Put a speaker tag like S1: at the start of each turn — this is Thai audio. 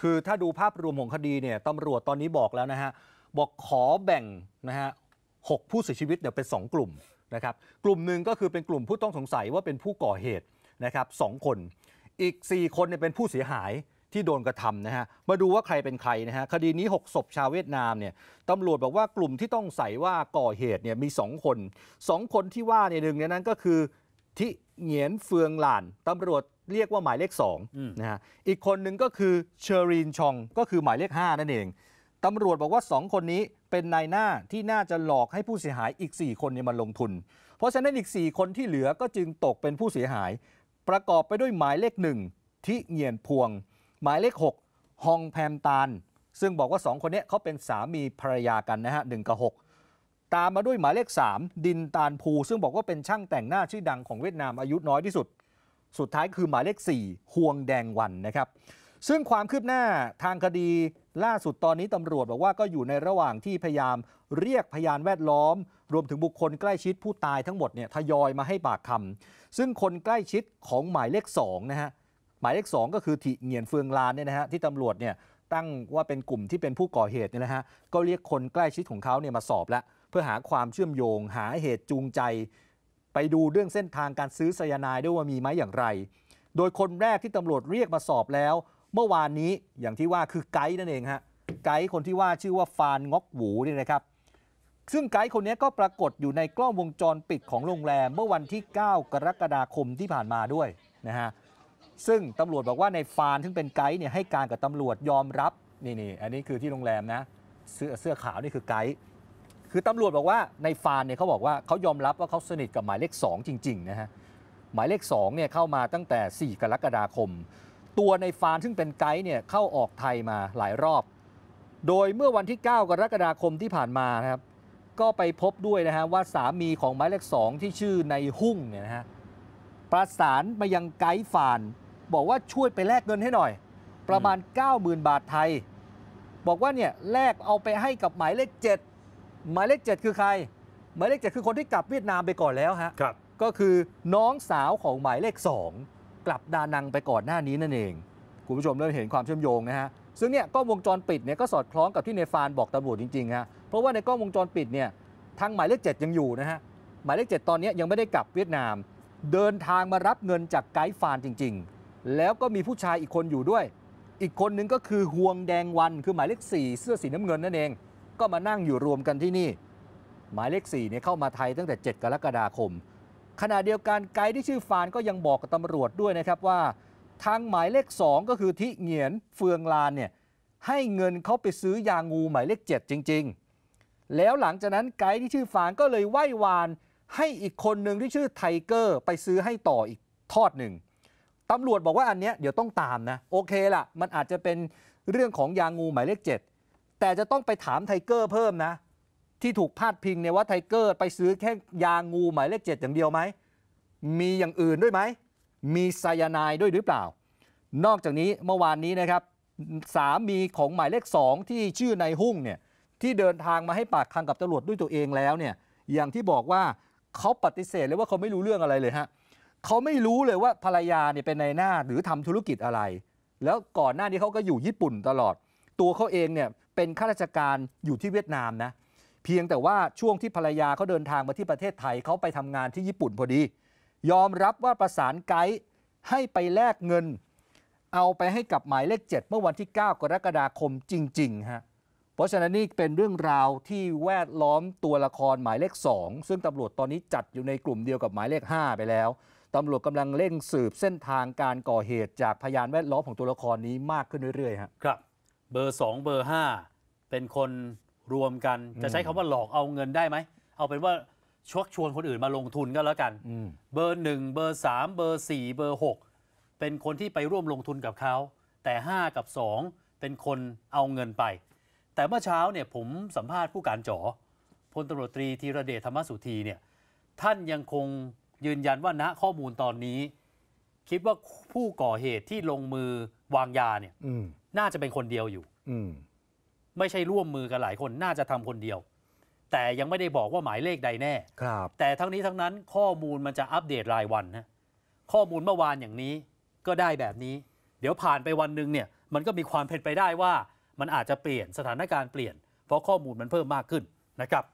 S1: คือถ้าดูภาพรวมของคดีเนี่ยตำรวจตอนนี้บอกแล้วนะฮะบอกขอแบ่งนะฮะหกผู้เสียชีวิตเนี่ยเป็น 2 กลุ่มนะครับ กลุ่มหนึ่งก็คือเป็นกลุ่มผู้ต้องสงสัยว่าเป็นผู้ก่อเหตุนะครับสคน อีก 4 คนเนี่ยเป็นผู้เสียหายที่โดนกระทำนะฮะมาดูว่าใครเป็นใครนะฮะคดีนี้6ศพชาวเวียดนามเนี่ยตำรวจบอกว่ากลุ่มที่ต้องใส่ว่าก่อเหตุเนี่ยมี 2 คน2คนที่ว่าเนี่ยหนึ่งในนั้นก็คือทิเหงียนเฟืองหลานตำรวจเรียกว่าหมายเลข2นะฮะ อีกคนหนึ่งก็คือเชอรีนชอง ก็คือหมายเลข 5 นั่นเอง ตำรวจบอกว่า 2 คนนี้เป็นนายหน้าที่น่าจะหลอกให้ผู้เสียหายอีก 4 คนเนี่ยมาลงทุน เพราะฉะนั้นอีก 4 คนที่เหลือก็จึงตกเป็นผู้เสียหาย ประกอบไปด้วยหมายเลข1ที่เงียนพวงหมายเลข6ฮองแพมตาน ซึ่งบอกว่า 2 คนนี้เขาเป็นสามีภรรยากันนะฮะหกับ6 ตามมาด้วยหมายเลข3 ดินตานภูซึ่งบอกว่าเป็นช่างแต่งหน้าชื่อดังของเวียดนามอายุน้อยที่สุดสุดท้ายคือหมายเลข4ห่วงแดงวันนะครับซึ่งความคืบหน้าทางคดีล่าสุดตอนนี้ตำรวจบอกว่าก็อยู่ในระหว่างที่พยายามเรียกพยานแวดล้อม รวมถึงบุคคลใกล้ชิดผู้ตายทั้งหมดเนี่ยทยอยมาให้ปากคำซึ่งคนใกล้ชิดของหมายเลข2นะฮะหมายเลข2 ก็คือทิเงียนเฟืองลานเนี่ยนะฮะที่ตำรวจเนี่ยตั้งว่าเป็นกลุ่มที่เป็นผู้ก่อเหตุเนี่ยนะฮะก็เรียกคนใกล้ชิดของเขาเนี่ยมาสอบแล้วเพื่อหาความเชื่อมโยงหาเหตุจูงใจไปดูเรื่องเส้นทางการซื้อไซยานาย ด้วยว่ามีไหมอย่างไร โดยคนแรกที่ตำรวจเรียกมาสอบแล้ว เมื่อวานนี้อย่างที่ว่าคือไกด์นั่นเองฮะไกด์คนที่ว่าชื่อว่าฟานงอกหวูนี่นะครับ ซึ่งไกด์คนนี้ก็ปรากฏอยู่ในกล้องวงจรปิดของโรงแรมเมื่อวันที่ 9 กรกฎาคมที่ผ่านมาด้วยนะฮะซึ่ง ตำรวจบอกว่าในฟานซึ่งเป็นไกด์เนี่ยให้การกับตำรวจยอมรับนี่นี่อันนี้คือที่โรงแรมนะเสื้อเสื้อขาวนี่คือไกด์คือ ตำรวจบอกว่าในฟานเนี่ยเขาบอกว่าเขายอมรับว่าเขาสนิทกับหมายเลข2จริงๆนะฮะหมายเลข2เนี่ยเข้ามาตั้งแต่ 4 กรกฎาคม ตัวในฟานซึ่งเป็นไกด์เนี่ยเข้าออกไทยมาหลายรอบ โดยเมื่อวันที่ 9 กรกฎาคมที่ผ่านมานะครับก็ไปพบด้วยนะฮะว่าสามีของหมายเลข2ที่ชื่อในหุ่งเนี่ยนะฮะประสานมายังไกด์ฟานบอกว่าช่วยไปแลกเงินให้หน่อย ประมาณ 90,000บาทไทยบอกว่าเนี่ยแลกเอาไปให้กับหมายเลข7หมายเลข7คือใคร หมายเลข 7 คือคนที่กลับเวียดนามไปก่อนแล้วฮะครับก็คือน้องสาวของหมายเลข2 กลับดานังไปก่อนหน้านี้นั่นเองคุณผู้ชมเริ่มเห็นความเชื่อมโยงนะฮะซึ่งเนี่ยกล้องวงจรปิดเนี่ยก็สอดคล้องกับที่เนฟานบอกตำรวจจริงๆฮะเพราะว่าในกล้องวงจรปิดเนี่ยทางหมายเลข7ยังอยู่นะฮะหมายเลข7 ตอนนี้ยังไม่ได้กลับเวียดนาม เดินทางมารับเงินจากไกด์ฟานจริงๆ แล้วก็มีผู้ชายอีกคนอยู่ด้วย อีกคนนึงก็คือห่วงแดงวันคือหมายเลข4 เสื้อสีน้ำเงินนั่นเองก็มานั่งอยู่รวมกันที่นี่ หมายเลข4เนี่ยเข้ามาไทยตั้งแต่ 7 กรกฎาคม ขณะเดียวกันไกด์ที่ชื่อฟานก็ยังบอกกับตำรวจด้วยนะครับว่าทางหมายเลข2ก็คือทิเหงียนเฟืองลานเนี่ยให้เงินเขาไปซื้อยางูหมายเลข 7 จริงๆ แล้วหลังจากนั้นไกด์ที่ชื่อฟานก็เลยไหว้วาน ให้อีกคนหนึ่งที่ชื่อไทเกอร์ไปซื้อให้ต่ออีกทอดหนึ่งตำรวจบอกว่าอันเนี้ยเดี๋ยวต้องตามนะโอเคละมันอาจจะเป็นเรื่องของยางูหมายเลข7แต่จะต้องไปถามไทเกอร์เพิ่มนะที่ถูกพาดพิงเนี่ยว่าไทเกอร์ไปซื้อแค่ยางูหมายเลขเจ็ดอย่างเดียวไหมมีอย่างอื่นด้วยไหมมีไซยานายด้วยหรือเปล่า นอกจากนี้เมื่อวานนี้นะครับสามีของหมายเลขสองที่ชื่อนายหุ่งเนี่ยที่เดินทางมาให้ปากคำกับตำรวจด้วยตัวเองแล้วเนี่ยอย่างที่บอกว่าเขาปฏิเสธเลยว่าเขาไม่รู้เรื่องอะไรเลยฮะเขาไม่รู้เลยว่าภรรยาเนี่ยเป็นนายหน้าหรือทำธุรกิจอะไร แล้วก่อนหน้านี้เขาก็อยู่ญี่ปุ่นตลอด ตัวเขาเองเนี่ยเป็นข้าราชการอยู่ที่เวียดนามนะเพียงแต่ว่าช่วงที่ภรรยาเขาเดินทางมาที่ประเทศไทยเขาไปทำงานที่ญี่ปุ่นพอดียอมรับว่าประสานไกด์ให้ไปแลกเงิน เอาไปให้กับหมายเลข7 เมื่อวันที่ 9 กรกฎาคมจริงๆฮะเพราะฉะนั้นนี่เป็นเรื่องราวที่แวดล้อมตัวละครหมายเลข 2 ซึ่งตำรวจตอนนี้จัดอยู่ในกลุ่มเดียวกับหมายเลข 5 ไปแล้วตำรวจกำลังเร่งสืบเส้นทางการก่อเหตุจากพยานแวดล้อมของตัวละครนี้มากขึ้นเรื่อยๆครับ
S2: เบอร์สองเบอร์ห้าเป็นคนรวมกัน จะใช้คำว่าหลอกเอาเงินได้ไหมเอาเป็นว่าชวกชวนคนอื่นมาลงทุนก็แล้วกันเบอร์หนึ่ง เบอร์สามเบอร์สี่เบอร์หกเป็นคนที่ไปร่วมลงทุนกับเขา แต่ห้ากับสองเป็นคนเอาเงินไป แต่เมื่อเช้าเนี่ยผมสัมภาษณ์ผู้การจอพลตำรวจตรีธีรเดชธรรมสุธีเนี่ย ท่านยังคงยืนยันว่าณข้อมูลตอนนี้ คิดว่าผู้ก่อเหตุที่ลงมือวางยาเนี่ยน่าจะเป็นคนเดียวอยู่ อืไม่ใช่ร่วมมือกันหลายคน น่าจะทำคนเดียว แต่ยังไม่ได้บอกว่าหมายเลขใดแน่ครับ แต่ทั้งนี้ทั้งนั้นข้อมูลมันจะอัปเดตรายวันนะ ข้อมูลเมื่อวานอย่างนี้ ก็ได้แบบนี้ เดี๋ยวผ่านไปวันหนึ่งเนี่ยมันก็มีความเป็นไปได้ว่ามันอาจจะเปลี่ยนสถานการณ์เปลี่ยนเพราะข้อมูลมันเพิ่มมากขึ้นนะครับ